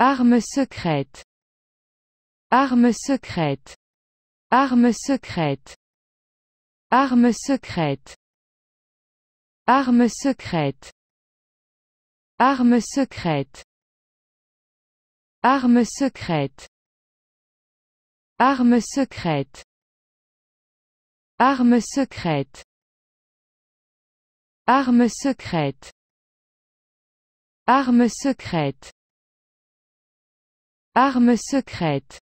Arme secrète. Arme secrète. Arme secrète. Arme secrète. Arme secrète. Arme secrète. Arme secrète. Arme secrète. Arme secrète. Arme secrète. Arme secrète. Arme secrète.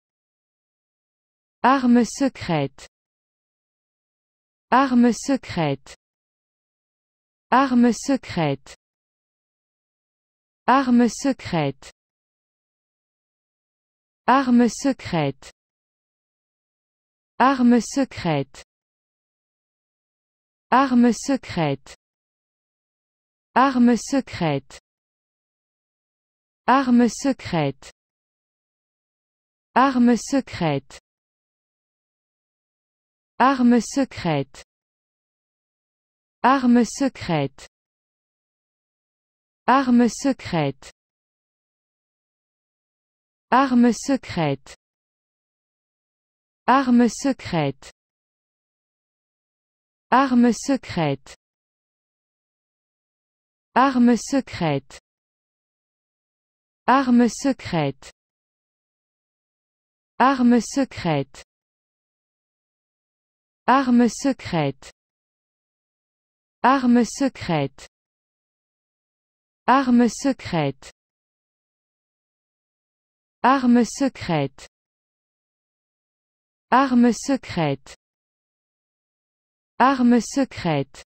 Arme secrète. Arme secrète. Arme secrète. Arme secrète. Arme secrète. Arme secrète. Arme secrète. Arme secrète. Arme secrète. Arme secrète Arme secrète Arme secrète Arme secrète Arme secrète Arme secrète Arme secrète Arme secrète Arme secrète Arme secrète Arme secrète Arme secrète Arme secrète Arme secrète Arme secrète Arme secrète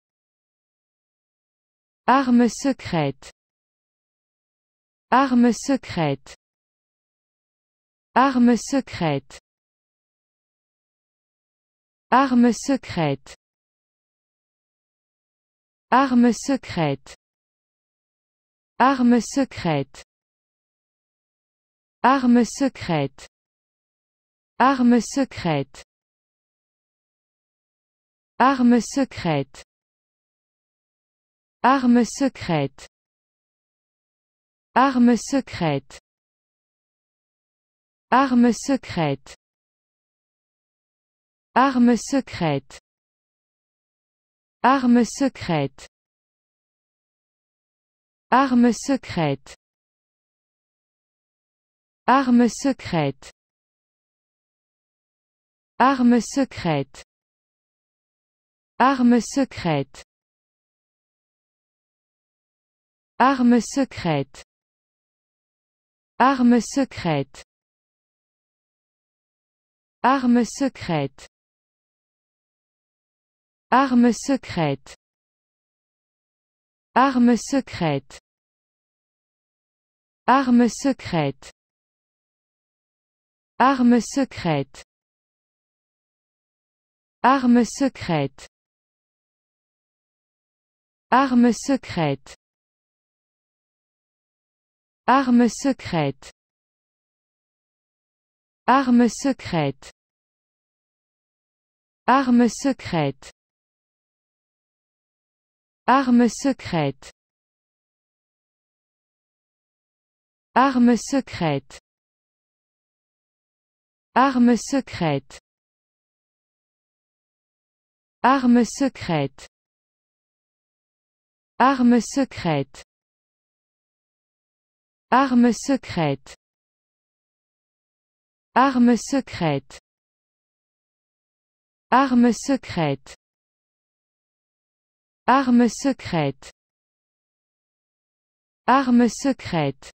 Arme secrète Arme secrète Arme secrète Arme secrète Arme secrète Arme secrète Arme secrète Arme secrète Arme secrète Arme secrète Arme secrète Arme secrète Arme secrète Arme secrète Arme secrète Arme secrète Arme secrète Arme secrète Arme secrète Arme secrète Arme secrète Arme secrète Arme secrète Arme secrète Arme secrète Arme secrète Arme secrète Arme secrète Arme secrète Arme secrète Arme secrète Arme secrète Arme secrète Arme secrète Arme secrète Arme secrète Arme secrète Arme secrète Arme secrète Arme secrète